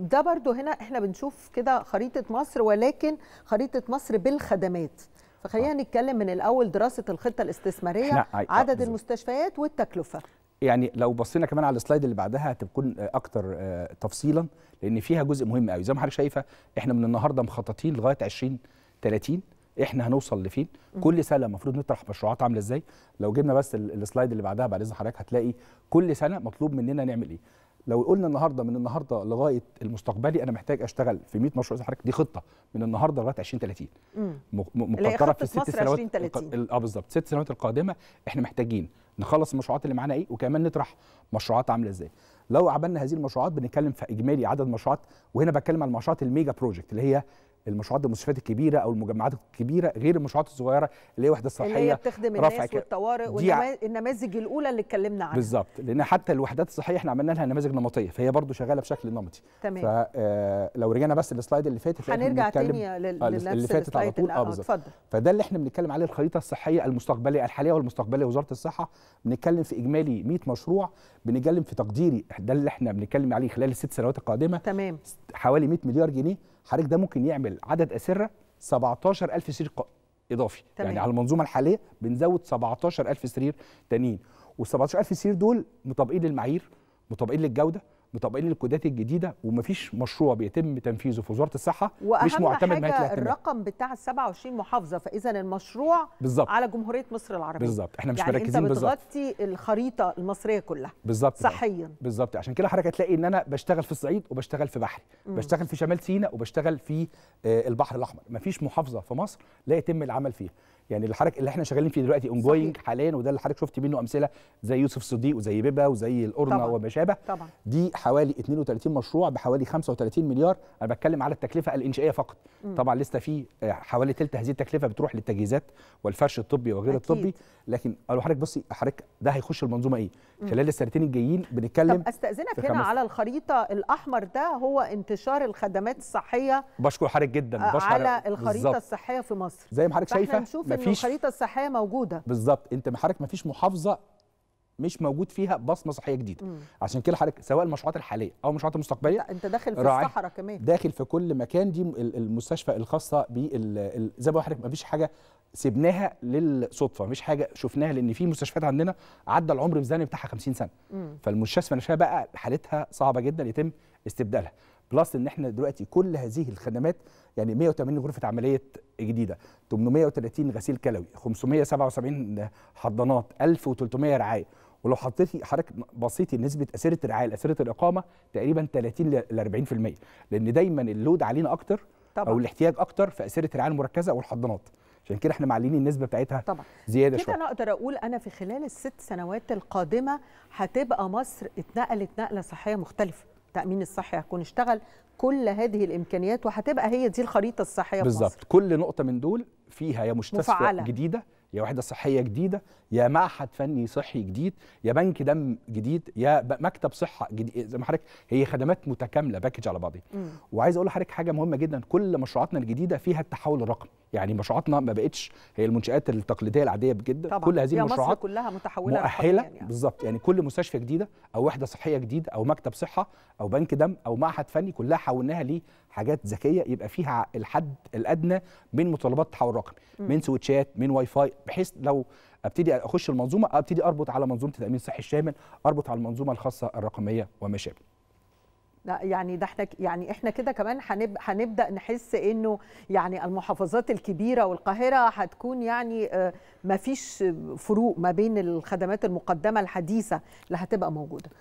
ده برضو هنا احنا بنشوف كده خريطه مصر ولكن خريطه مصر بالخدمات فخلينا آه. نتكلم من الاول دراسه الخطه الاستثماريه آه، عدد المستشفيات والتكلفه يعني لو بصينا كمان على السلايد اللي بعدها هتكون اكتر آه، تفصيلا لان فيها جزء مهم قوي زي ما حضرتك شايفه احنا من النهارده مخططين لغايه 20 30 احنا هنوصل لفين كل سنه المفروض نطرح مشروعات عامله ازاي لو جبنا بس السلايد اللي بعدها بعد اذن حضرتك هتلاقي كل سنه مطلوب مننا نعمل ايه لو قلنا النهارده من النهارده لغايه المستقبلي انا محتاج اشتغل في 100 مشروع زي حضرتك دي خطه من النهارده لغايه 2030 مقدره في الست سنوات اه بالظبط ست سنوات القادمه احنا محتاجين نخلص المشروعات اللي معانا ايه وكمان نطرح مشروعات عامله ازاي لو عملنا هذه المشروعات بنتكلم في اجمالي عدد مشروعات وهنا بتكلم على المشروعات الميجا بروجكت اللي هي المشروعات المستشفيات الكبيره او المجمعات الكبيره غير المشروعات الصغيره اللي هي وحده صحيه اللي هي بتخدم الناس والطوارئ والنماذج الاولى اللي اتكلمنا عنها بالظبط لان حتى الوحدات الصحيه احنا عملنا لها نماذج نمطيه فهي برضو شغاله بشكل نمطي تمام فلو آه، رجعنا بس للسلايد اللي فاتت هنرجع تاني آه، لنفس اللي فاتت على طول آه،, اه بالظبط فده اللي احنا بنتكلم عليه الخريطه الصحيه المستقبليه الحاليه والمستقبليه وزاره الصحه بنتكلم في اجمالي 100 مشروع بنتكلم في تقديري ده اللي احنا بنتكلم عليه خلال الست سنوات القادمه تمام حوالي 100 مليار جنيه حضرتك ده ممكن يعمل عدد اسره 17000 سرير اضافي يعني تمام. يعني على المنظومه الحاليه بنزود 17000 سرير تانيين وال 17000 سرير دول مطابقين للمعايير مطابقين للجوده مطبقين الكودات الجديده ومفيش مشروع بيتم تنفيذه في وزاره الصحه مش معتمد حاجة ما الرقم بتاع ال 27 محافظه فاذا المشروع بالزبط. على جمهوريه مصر العربيه بالظبط احنا مش يعني مركزين بالظبط انت بتغطي بالزبط. الخريطه المصريه كلها بالظبط صحيا بالظبط عشان كده حضرتك هتلاقي ان انا بشتغل في الصعيد وبشتغل في بحري مم. بشتغل في شمال سيناء وبشتغل في آه، البحر الاحمر مفيش محافظه في مصر لا يتم العمل فيها يعني اللي حضرتك اللي احنا شغالين فيه دلوقتي اون جوينج حاليا وده اللي حضرتك شفت منه امثله زي يوسف صديق وزي بيبا وزي القرنه وما شابه دي حوالي 32 مشروع بحوالي 35 مليار انا بتكلم على التكلفه الانشائيه فقط م. طبعا لسه في آه، حوالي ثلث هذه التكلفه بتروح للتجهيزات والفرش الطبي وغير أكيد. الطبي لكن لو حضرتك بصي حضرتك ده هيخش المنظومه ايه خلال السنتين الجايين بنتكلم طب استاذنك هنا على الخريطه الاحمر ده هو انتشار الخدمات الصحيه بشكر حضرتك جدا بشكر على الخريطه بالزبط. الصحيه في مصر زي ما حضرتك شايفه مفيش الخريطه الصحيه موجوده بالظبط انت حضرتك مفيش محافظه مش موجود فيها بصمه صحيه جديده مم. عشان كده حضرتك سواء المشروعات الحاليه او المشروعات المستقبليه لا انت داخل في الصحراء كمان داخل في كل مكان دي المستشفى الخاصه بال زي ما حضرتك مفيش حاجه سيبناها للصدفه مش حاجه شفناها لان في مستشفيات عندنا عدى العمر الميزاني بتاعها 50 سنه مم. فالمستشفى نفسها بقى حالتها صعبه جدا يتم استبدالها بلس ان احنا دلوقتي كل هذه الخدمات يعني 180 غرفه عمليات جديده 830 غسيل كلوي 577 حضانات 1300 رعايه ولو حطيتي حضرتك بصيتي نسبه اسره الرعايه لاسره الاقامه تقريبا 30 ل 40% لان دايما اللود علينا اكتر طبعا. او الاحتياج اكتر في اسره الرعايه المركزه والحضانات عشان كده احنا معلين النسبه بتاعتها طبعا. زياده شويه كده انا اقدر اقول انا في خلال الست سنوات القادمه هتبقى مصر اتنقلت نقله صحيه مختلفه التامين الصحي هيكون اشتغل كل هذه الامكانيات وهتبقى هي دي الخريطه الصحيه بالظبط كل نقطه من دول فيها يا مستشفى مفعلة. جديده يا وحده صحيه جديده يا معهد فني صحي جديد يا بنك دم جديد يا مكتب صحه جديد زي ما حضرتك هي خدمات متكامله باكج على بعضها وعايز اقول لحضرتك حاجه مهمه جدا كل مشروعاتنا الجديده فيها التحول الرقمي يعني مشروعاتنا ما بقتش هي المنشات التقليديه العاديه جدا طبعا. كل هذه المشروعات كلها متحوله مؤهله يعني. بالظبط يعني كل مستشفى جديده او وحده صحيه جديده او مكتب صحه او بنك دم او معهد فني كلها حولناها حاجات ذكيه يبقى فيها الحد الادنى من متطلبات التحول الرقمي من سويتشات من واي فاي بحيث لو ابتدي اخش المنظومه ابتدي اربط على منظومه التامين الصحي الشامل اربط على المنظومه الخاصه الرقميه وما شابه لا يعني ده احنا يعني احنا كده كمان هنب هنبدا نحس انه يعني المحافظات الكبيره والقاهره هتكون يعني آه، ما فيش فروق ما بين الخدمات المقدمه الحديثه اللي هتبقى موجوده